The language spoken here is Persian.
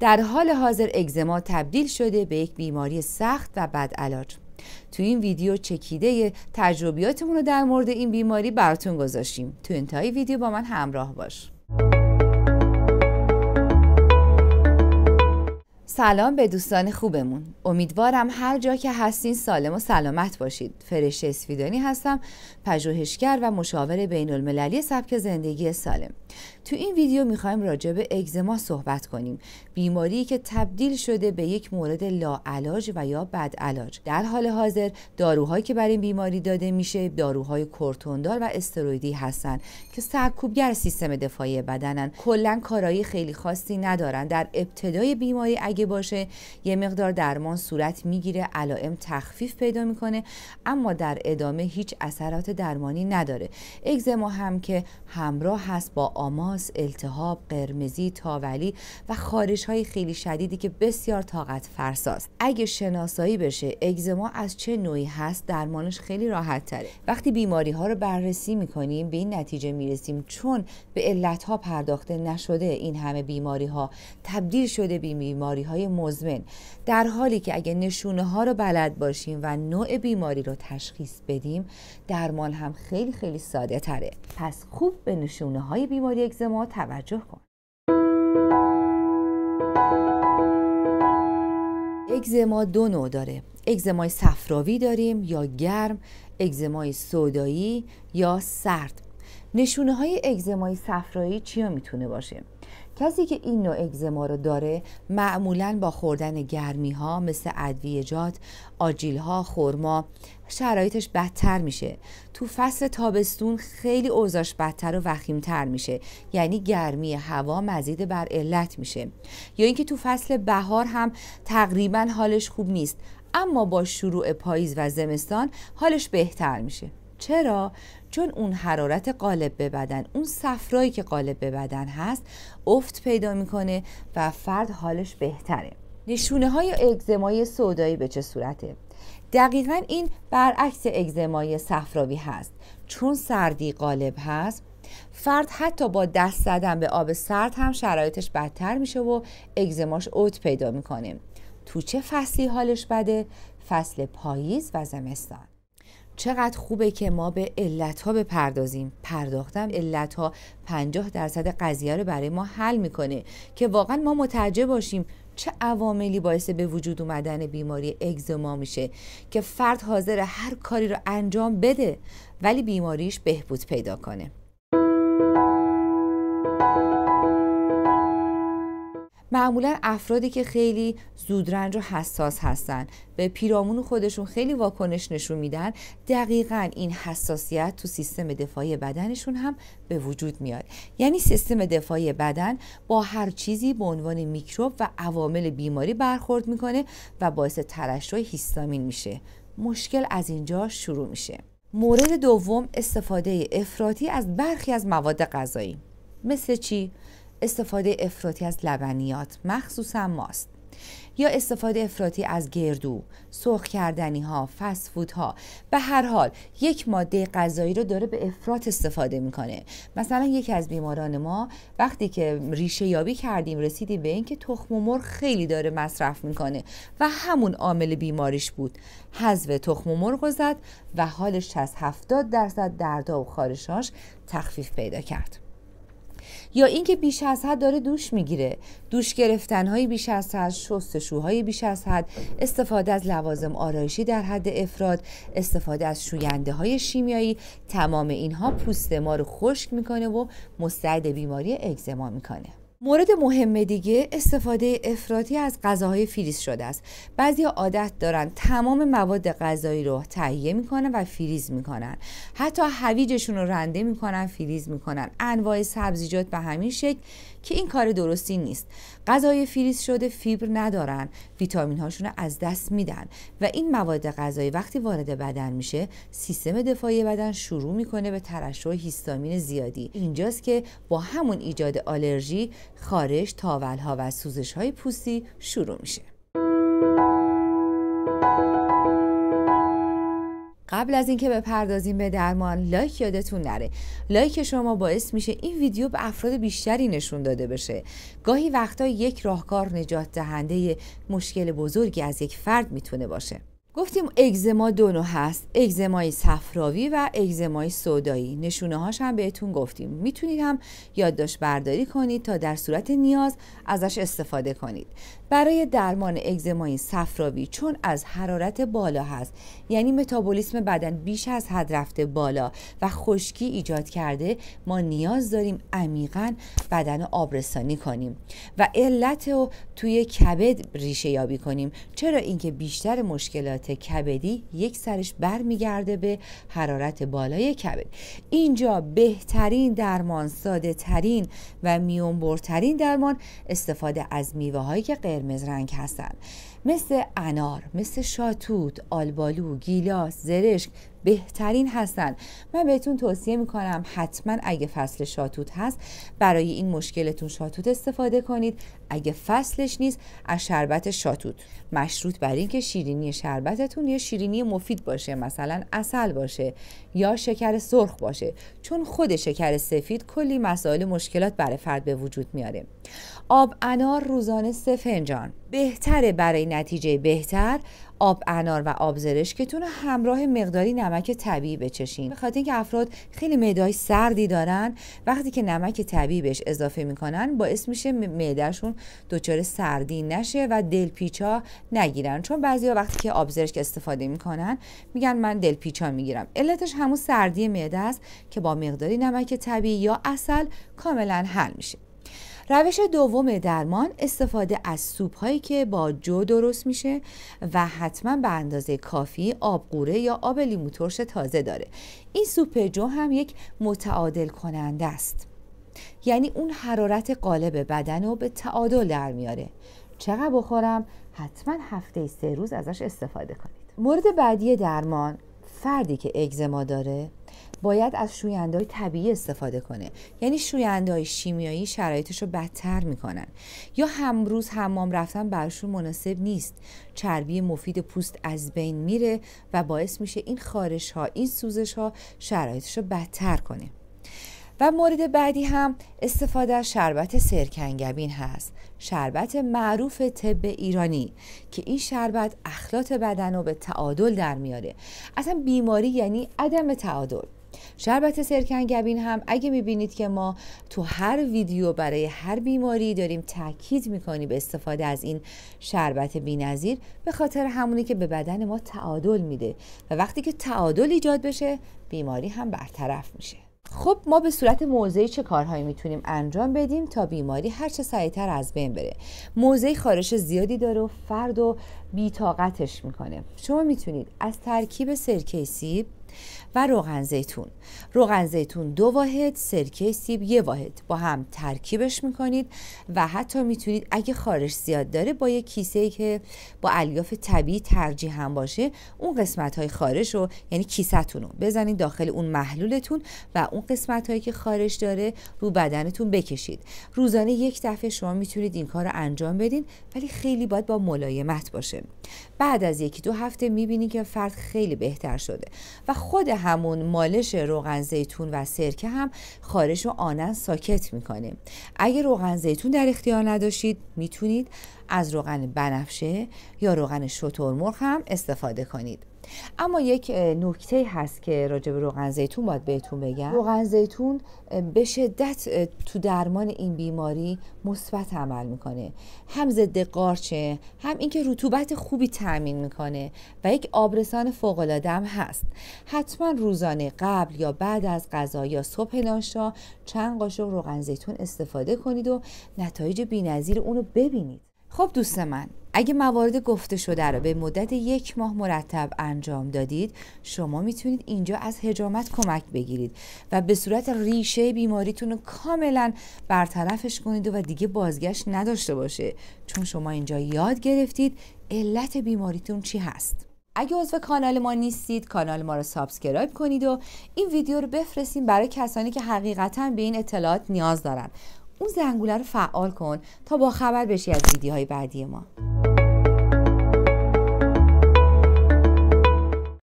در حال حاضر اگزما تبدیل شده به یک بیماری سخت و بدعلاج تو این ویدیو چکیده تجربیاتمون رو در مورد این بیماری براتون گذاشتیم تو انتهای ویدیو با من همراه باش سلام به دوستان خوبمون امیدوارم هر جا که هستین سالم و سلامت باشید فرشته اسفیدانی هستم پژوهشگر و مشاور بین المللی سبک زندگی سالم تو این ویدیو میخوایم راجع به اگزما صحبت کنیم بیماری که تبدیل شده به یک مورد لاعلاج و یا بدعلاج در حال حاضر داروهایی که برای این بیماری داده میشه داروهای کورتوندار و استرویدی هستند که سرکوبگر سیستم دفاعی بدنن کلا کارایی خیلی خاصی ندارن در ابتدای بیماری اگه باشه یه مقدار درمان صورت میگیره علائم تخفیف پیدا میکنه اما در ادامه هیچ اثرات درمانی نداره اگزما هم که همراه هست با آماس التهاب قرمزی تاولی و خارش های خیلی شدیدی که بسیار طاقت فرساست اگه شناسایی بشه اگزما از چه نوعی هست درمانش خیلی راحت تره وقتی بیماری ها رو بررسی میکنیم به این نتیجه میرسیم چون به علت ها پرداخته نشده این همه بیماری ها تبدیل شده به بیماری های مزمن در حالی که اگه نشونه ها رو بلد باشیم و نوع بیماری رو تشخیص بدیم درمان هم خیلی خیلی ساده تره پس خوب به نشونه های بیماری اگزما توجه کن اگزما دو نوع داره اگزمای صفراوی داریم یا گرم اگزمای سودایی یا سرد نشونه های اگزمای صفرایی چیا میتونه باشه کسی که این نوع اگزما رو داره معمولا با خوردن گرمی ها مثل ادویجات، آجیل ها، خورما شرایطش بدتر میشه تو فصل تابستون خیلی اوضاش بدتر و وخیمتر میشه یعنی گرمی هوا مزید بر علت میشه یا اینکه تو فصل بهار هم تقریبا حالش خوب نیست اما با شروع پاییز و زمستان حالش بهتر میشه چرا چون اون حرارت قالب به بدن اون صفرایی که قالب به بدن هست افت پیدا میکنه و فرد حالش بهتره نشونه های اگزمای سودایی به چه صورته دقیقا این برعکس اگزمای صفراوی هست چون سردی قالب هست فرد حتی با دست زدن به آب سرد هم شرایطش بدتر میشه و اگزماش اوت پیدا میکنه تو چه فصلی حالش بده؟ فصل پاییز و زمستان چقدر خوبه که ما به علت ها بپردازیم پرداختم علت ها 50 درصد قضیه رو برای ما حل میکنه که واقعا ما متوجه باشیم چه عواملی باعث به وجود اومدن بیماری اگزما میشه که فرد حاضر هر کاری رو انجام بده ولی بیماریش بهبود پیدا کنه معمولا افرادی که خیلی زودرنج و حساس هستن به پیرامون خودشون خیلی واکنش نشون میدن دقیقا این حساسیت تو سیستم دفاعی بدنشون هم به وجود میاد یعنی سیستم دفاعی بدن با هر چیزی به عنوان میکروب و عوامل بیماری برخورد میکنه و باعث ترشح هیستامین میشه مشکل از اینجا شروع میشه مورد دوم استفاده افراطی از برخی از مواد غذایی مثل چی استفاده افراطی از لبنیات مخصوصا ماست یا استفاده افراطی از گردو، سرخ کردنی ها، فسفود ها به هر حال یک ماده غذایی رو داره به افراط استفاده میکنه مثلا یکی از بیماران ما وقتی که ریشه یابی کردیم رسیدیم به اینکه تخم مرغ خیلی داره مصرف میکنه و همون عامل بیماریش بود حذف تخم مرغ زد و حالش از 70 درصد دردا و خارشاش تخفیف پیدا کرد یا اینکه بیش از حد داره دوش میگیره دوش گرفتن های بیش از حد شستشوهای بیش از حد استفاده از لوازم آرایشی در حد افراد استفاده از شوینده های شیمیایی تمام اینها پوست ما رو خشک میکنه و مستعد بیماری اگزما میکنه مورد مهم دیگه استفاده افراطی از غذاهای فریز شده است بعضی عادت دارن تمام مواد غذایی رو تهیه میکنن و فریز میکنن حتی هویجشون رو رنده میکنن فریز میکنن انواع سبزیجات به همین شکل که این کار درستی نیست غذای فریز شده فیبر ندارن ویتامین هاشون رو از دست میدن و این مواد غذایی وقتی وارد بدن میشه سیستم دفاعی بدن شروع میکنه به ترشح هیستامین زیادی اینجاست که با همون ایجاد آلرژی خارش تاول ها و سوزش های پوستی شروع میشه قبل از اینکه بپردازیم به درمان لایک یادتون نره لایک شما باعث میشه این ویدیو به افراد بیشتری نشون داده بشه گاهی وقتا یک راهکار نجات دهنده مشکل بزرگی از یک فرد میتونه باشه گفتیم اگزما دو نوع هست اگزمای صفراوی و اگزمای سودایی نشونه هاش هم بهتون گفتیم میتونید هم یادداشت برداری کنید تا در صورت نیاز ازش استفاده کنید برای درمان اگزمای صفراوی چون از حرارت بالا هست یعنی متابولیسم بدن بیش از حد رفته بالا و خشکی ایجاد کرده ما نیاز داریم عمیقا بدن آبرسانی کنیم و علت رو توی کبد ریشه یابی کنیم چرا اینکه بیشتر مشکلات کبدی یک سرش برمیگرده به حرارت بالای کبد اینجا بهترین درمان ساده ترین و میونبرترین درمان استفاده از میوه هایی که قرمز رنگ هستند مثل انار مثل شاتوت آلبالو گیلاس زرشک بهترین هستن من بهتون توصیه میکنم حتما اگه فصل شاتوت هست برای این مشکلتون شاتوت استفاده کنید اگه فصلش نیست از شربت شاتوت مشروط بر اینکه شیرینی شربتتون یا شیرینی مفید باشه مثلا اصل باشه یا شکر سرخ باشه چون خود شکر سفید کلی مسائل مشکلات برای فرد به وجود میاره آب انار روزانه سه فنجان بهتره برای نتیجه بهتر آب انار و آب که رو همراه مقداری نمک طبیعی بچشین بخاطر اینکه افراد خیلی های سردی دارن وقتی که نمک طبیعی بهش اضافه میکنن باعث میشه معدهشون دچار سردی نشه و دلپیچا نگیرن چون بعضیا وقتی که آب زرشک استفاده میکنن میگن من دلپیچا میگیرم علتش همون سردی معده است که با مقداری نمک طبیعی یا اصل کاملا حل میشه روش دوم درمان استفاده از سوپ هایی که با جو درست میشه و حتما به اندازه کافی آب قوره یا آب لیمو ترش تازه داره این سوپ جو هم یک متعادل کننده است یعنی اون حرارت قالب بدن رو به تعادل در میاره چقدر بخورم حتما هفته سه روز ازش استفاده کنید مورد بعدی درمان فردی که اگزما داره باید از شویندهای طبیعی استفاده کنه یعنی شویندهای شیمیایی شرایطش رو بدتر میکنن یا همروز حمام رفتن برشون مناسب نیست چربی مفید پوست از بین میره و باعث میشه این خارش ها این سوزش ها شرایطش رو بدتر کنه و مورد بعدی هم استفاده از شربت سرکنگبین هست شربت معروف طب ایرانی که این شربت اخلاط بدن رو به تعادل در میاره اصلا بیماری یعنی عدم تعادل شربت سرکنگبین هم اگه میبینید که ما تو هر ویدیو برای هر بیماری داریم تاکید میکنیم به استفاده از این شربت بینظیر به خاطر همونی که به بدن ما تعادل میده و وقتی که تعادل ایجاد بشه بیماری هم برطرف میشه خب ما به صورت موضعی چه کارهایی میتونیم انجام بدیم تا بیماری هر چه سریعتر از بین بره موضعی خارش زیادی داره و فرد و بیتاقتش میکنه شما میتونید از ترکیب سرکه سیب و روغن زیتون روغن زیتون دو واحد سرکه سیب یه واحد با هم ترکیبش میکنید و حتی میتونید اگه خارش زیاد داره با یه کیسه که با الیاف طبیعی ترجیح هم باشه اون قسمت های خارش رو یعنی کیسهتون رو بزنید داخل اون محلولتون و اون قسمت هایی که خارش داره رو بدنتون بکشید روزانه یک دفعه شما میتونید این کار رو انجام بدین ولی خیلی باید با ملایمت باشه بعد از یکی دو هفته میبینی که فرد خیلی بهتر شده و خود همون مالش روغن زیتون و سرکه هم خارش و آنن ساکت میکنه اگه روغن زیتون در اختیار نداشتید میتونید از روغن بنفشه یا روغن شترمرغ هم استفاده کنید اما یک نکته هست که راجع به روغن زیتون باید بهتون بگم روغن زیتون به شدت تو درمان این بیماری مثبت عمل میکنه هم ضد قارچه هم اینکه رطوبت خوبی تامین میکنه و یک آبرسان فوق هم هست حتما روزانه قبل یا بعد از غذا یا صبح ناشتا چند قاشق روغن زیتون استفاده کنید و نتایج بینظیر اونو ببینید خب دوست من اگه موارد گفته شده رو به مدت یک ماه مرتب انجام دادید شما میتونید اینجا از هجامت کمک بگیرید و به صورت ریشه بیماریتون رو کاملا برطرفش کنید و دیگه بازگشت نداشته باشه چون شما اینجا یاد گرفتید علت بیماریتون چی هست اگه عضو کانال ما نیستید کانال ما رو سابسکرایب کنید و این ویدیو رو بفرستید برای کسانی که حقیقتا به این اطلاعات نیاز دارن اون زنگوله رو فعال کن تا با خبر بشی از ویدیوهای بعدی ما